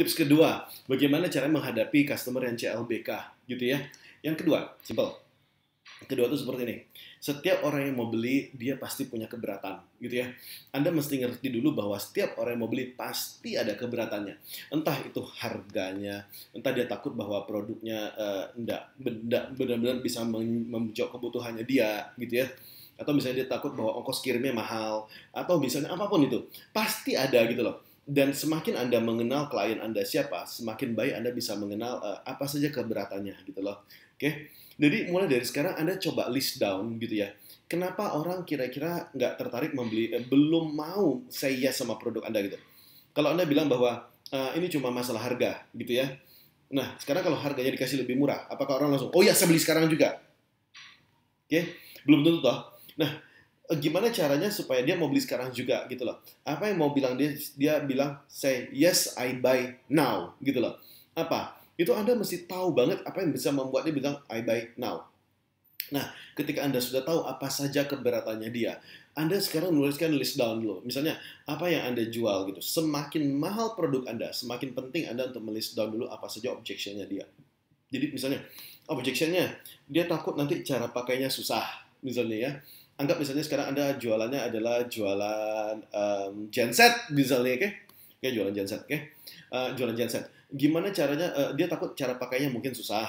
tips kedua, bagaimana cara menghadapi customer yang CLBK gitu ya. Yang kedua, simple. Kedua itu seperti ini. Setiap orang yang mau beli, dia pasti punya keberatan, gitu ya. Anda mesti ngerti dulu bahwa setiap orang yang mau beli pasti ada keberatannya. Entah itu harganya, entah dia takut bahwa produknya uh, benar-benar bisa menjawab kebutuhannya dia, gitu ya atau misalnya dia takut bahwa ongkos kirimnya mahal atau misalnya apapun itu pasti ada gitu loh dan semakin Anda mengenal klien Anda siapa, semakin baik Anda bisa mengenal uh, apa saja keberatannya gitu loh. Oke. Okay? Jadi mulai dari sekarang Anda coba list down gitu ya. Kenapa orang kira-kira nggak tertarik membeli eh, belum mau saya yes sama produk Anda gitu. Kalau Anda bilang bahwa uh, ini cuma masalah harga gitu ya. Nah, sekarang kalau harganya dikasih lebih murah, apakah orang langsung, "Oh ya, saya beli sekarang juga." Oke. Okay? Belum tentu toh. Nah, Eh, gimana caranya supaya dia mau beli sekarang juga gitu loh. Apa yang mau bilang dia dia bilang say yes I buy now gitu loh. Apa? Itu Anda mesti tahu banget apa yang bisa membuat dia bilang I buy now. Nah, ketika Anda sudah tahu apa saja keberatannya dia, Anda sekarang menuliskan list down dulu. Misalnya, apa yang Anda jual gitu. Semakin mahal produk Anda, semakin penting Anda untuk melist down dulu apa saja objectionnya dia. Jadi misalnya, objectionnya, dia takut nanti cara pakainya susah, misalnya ya anggap misalnya sekarang Anda jualannya adalah jualan um, genset misalnya, oke? Okay? okay, jualan genset, oke? Okay? Uh, eh, jualan genset. Gimana caranya? Uh, dia takut cara pakainya mungkin susah.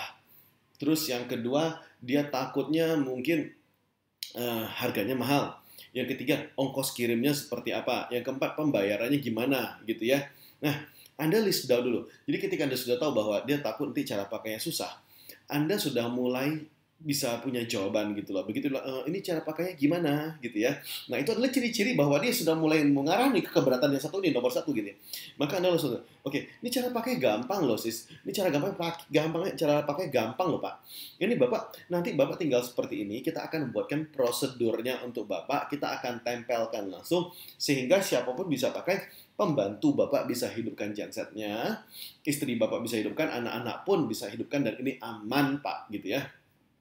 Terus yang kedua, dia takutnya mungkin uh, harganya mahal. Yang ketiga, ongkos kirimnya seperti apa. Yang keempat, pembayarannya gimana gitu ya. Nah, Anda list down dulu. Jadi ketika Anda sudah tahu bahwa dia takut nanti cara pakainya susah, Anda sudah mulai bisa punya jawaban gitu loh. Begitu loh, eh, e, ini cara pakainya gimana gitu ya. Nah itu adalah ciri-ciri bahwa dia sudah mulai mengarah nih ke keberatan yang satu ini nomor satu gitu ya. Maka anda langsung, oke okay, ini cara pakai gampang loh sis. Ini cara gampang, gampang cara pakai gampang loh pak. Ini bapak nanti bapak tinggal seperti ini. Kita akan buatkan prosedurnya untuk bapak. Kita akan tempelkan langsung sehingga siapapun bisa pakai pembantu bapak bisa hidupkan gensetnya, istri bapak bisa hidupkan, anak-anak pun bisa hidupkan dan ini aman pak gitu ya.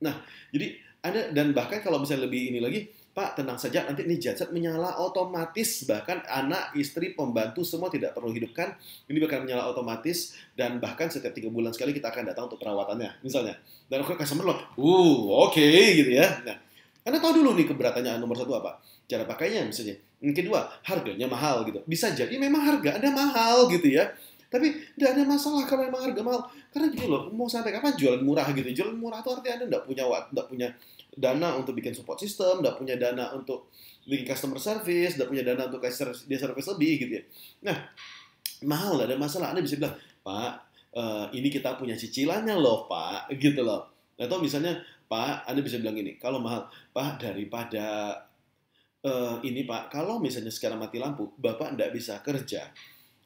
Nah, jadi anda dan bahkan kalau misalnya lebih ini lagi, Pak, tenang saja nanti ini jasad menyala otomatis bahkan anak, istri, pembantu semua tidak perlu hidupkan. Ini bahkan menyala otomatis dan bahkan setiap tiga bulan sekali kita akan datang untuk perawatannya misalnya. Dan aku customer loh, uh, oke okay, gitu ya. Nah, karena tahu dulu nih keberatannya nomor satu apa? Cara pakainya misalnya. Yang kedua, harganya mahal gitu. Bisa jadi memang harga Anda mahal gitu ya. Tapi tidak ada masalah kalau memang harga mahal. Karena gitu loh, mau sampai kapan jualan murah gitu. Jualan murah itu artinya Anda tidak punya tidak punya dana untuk bikin support system, tidak punya dana untuk bikin customer service, tidak punya dana untuk dia service lebih gitu ya. Nah, mahal ada masalah. Anda bisa bilang, Pak, uh, ini kita punya cicilannya loh Pak, gitu loh. Atau misalnya, Pak, Anda bisa bilang ini kalau mahal, Pak, daripada uh, ini Pak, kalau misalnya sekarang mati lampu, Bapak tidak bisa kerja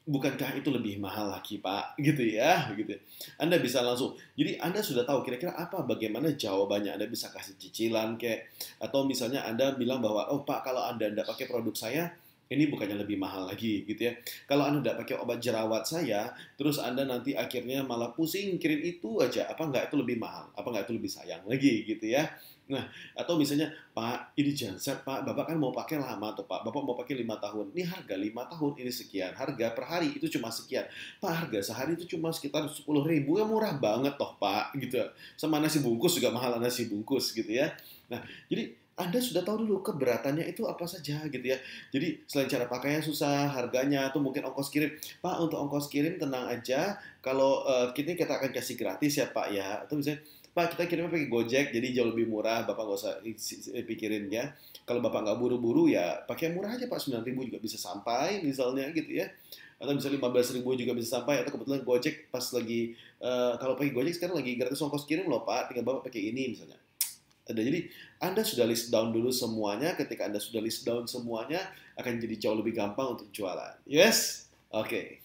bukankah itu lebih mahal lagi pak gitu ya gitu ya. anda bisa langsung jadi anda sudah tahu kira-kira apa bagaimana jawabannya anda bisa kasih cicilan kayak atau misalnya anda bilang bahwa oh pak kalau anda tidak pakai produk saya ini bukannya lebih mahal lagi gitu ya. Kalau Anda tidak pakai obat jerawat saya, terus Anda nanti akhirnya malah pusing kirim itu aja, apa nggak itu lebih mahal, apa nggak itu lebih sayang lagi gitu ya. Nah, atau misalnya, Pak, ini genset, Pak, Bapak kan mau pakai lama atau Pak. Bapak mau pakai lima tahun. Ini harga lima tahun, ini sekian. Harga per hari itu cuma sekian. Pak, harga sehari itu cuma sekitar sepuluh ribu. Ya murah banget toh, Pak. Gitu. Sama nasi bungkus juga mahal nasi bungkus gitu ya. Nah, jadi anda sudah tahu dulu keberatannya itu apa saja gitu ya. Jadi selain cara pakainya susah, harganya atau mungkin ongkos kirim. Pak untuk ongkos kirim tenang aja. Kalau uh, eh, kita kita akan kasih gratis ya Pak ya. Atau misalnya Pak kita kirimnya pakai Gojek jadi jauh lebih murah. Bapak nggak usah eh, pikirin ya. Kalau Bapak nggak buru-buru ya pakai yang murah aja Pak. 9 ribu juga bisa sampai misalnya gitu ya atau bisa 15 ribu juga bisa sampai atau kebetulan Gojek pas lagi uh, kalau pakai Gojek sekarang lagi gratis ongkos kirim loh Pak tinggal Bapak pakai ini misalnya ada jadi Anda sudah list down dulu semuanya ketika Anda sudah list down semuanya akan jadi jauh lebih gampang untuk jualan yes oke okay.